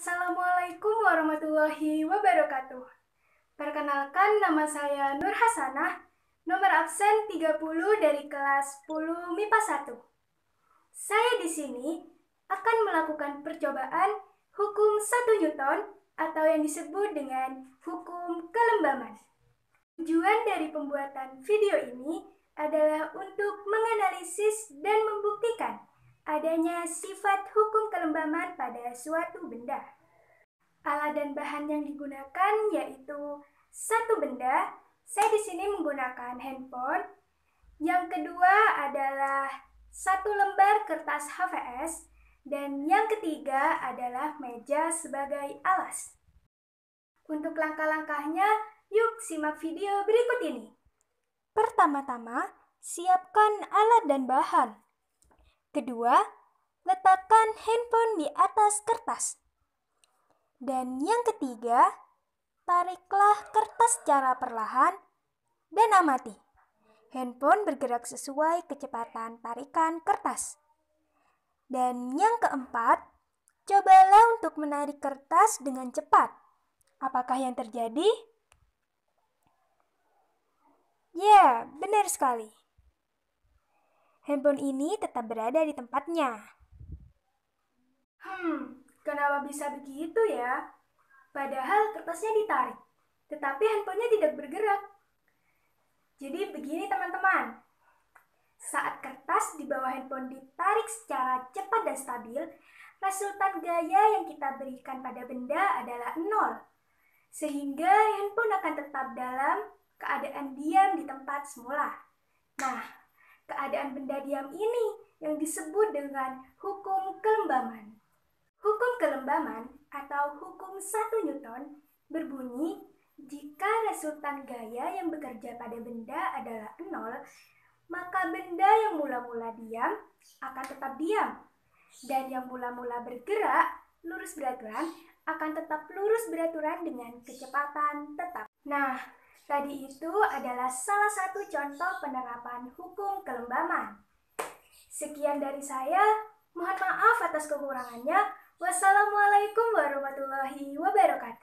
Assalamualaikum warahmatullahi wabarakatuh. Perkenalkan nama saya Nur Hasanah, nomor absen 30 dari kelas 10 MIPA 1. Saya di sini akan melakukan percobaan hukum 1 Newton atau yang disebut dengan hukum kelembaman. Tujuan dari pembuatan video ini adalah untuk menganalisis dan adanya sifat hukum kelembaman pada suatu benda. Alat dan bahan yang digunakan yaitu satu benda, saya di sini menggunakan handphone. Yang kedua adalah satu lembar kertas HVS dan yang ketiga adalah meja sebagai alas. Untuk langkah-langkahnya, yuk simak video berikut ini. Pertama-tama, siapkan alat dan bahan. Kedua, letakkan handphone di atas kertas. Dan yang ketiga, tariklah kertas secara perlahan dan amati. Handphone bergerak sesuai kecepatan tarikan kertas. Dan yang keempat, cobalah untuk menarik kertas dengan cepat. Apakah yang terjadi? Ya, yeah, benar sekali handphone ini tetap berada di tempatnya. Hmm, kenapa bisa begitu ya? Padahal kertasnya ditarik, tetapi handphonenya tidak bergerak. Jadi begini teman-teman, saat kertas di bawah handphone ditarik secara cepat dan stabil, resultan gaya yang kita berikan pada benda adalah nol. Sehingga handphone akan tetap dalam keadaan diam di tempat semula. Nah, keadaan benda diam ini yang disebut dengan hukum kelembaman. Hukum kelembaman atau hukum satu Newton berbunyi jika resultan gaya yang bekerja pada benda adalah nol maka benda yang mula-mula diam akan tetap diam dan yang mula-mula bergerak lurus beraturan akan tetap lurus beraturan dengan kecepatan tetap. Nah, Tadi itu adalah salah satu contoh penerapan hukum kelembaman. Sekian dari saya, mohon maaf atas kekurangannya. Wassalamualaikum warahmatullahi wabarakatuh.